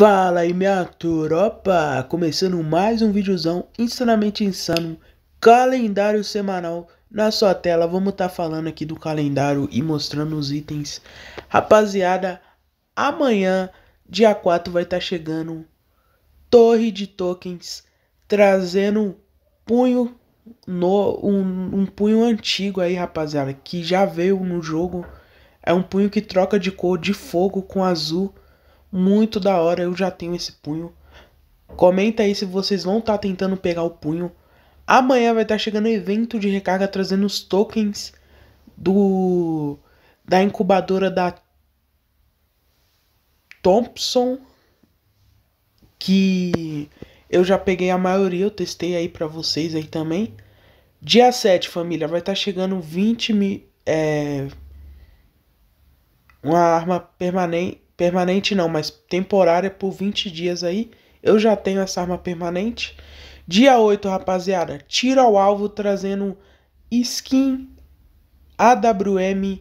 Fala aí minha tropa, começando mais um videozão insanamente insano, calendário semanal na sua tela, vamos estar tá falando aqui do calendário e mostrando os itens. Rapaziada, amanhã, dia 4, vai estar tá chegando Torre de Tokens, trazendo punho no, um, um punho antigo aí, rapaziada, que já veio no jogo. É um punho que troca de cor de fogo com azul. Muito da hora, eu já tenho esse punho. Comenta aí se vocês vão estar tá tentando pegar o punho. Amanhã vai estar tá chegando evento de recarga trazendo os tokens do da incubadora da Thompson que eu já peguei a maioria, eu testei aí para vocês aí também. Dia 7, família, vai estar tá chegando 20 mil é, uma arma permanente permanente não, mas temporária por 20 dias aí. Eu já tenho essa arma permanente. Dia 8, rapaziada, tiro ao alvo trazendo skin AWM,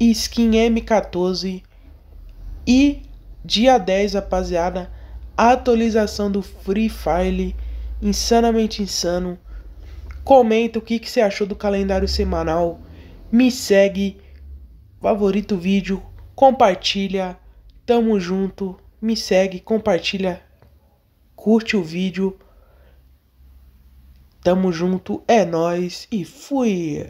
skin M14 e dia 10, rapaziada, atualização do Free Fire, insanamente insano. Comenta o que, que você achou do calendário semanal, me segue, favorito o vídeo, compartilha, tamo junto, me segue, compartilha, curte o vídeo. Tamo junto, é nós e fui.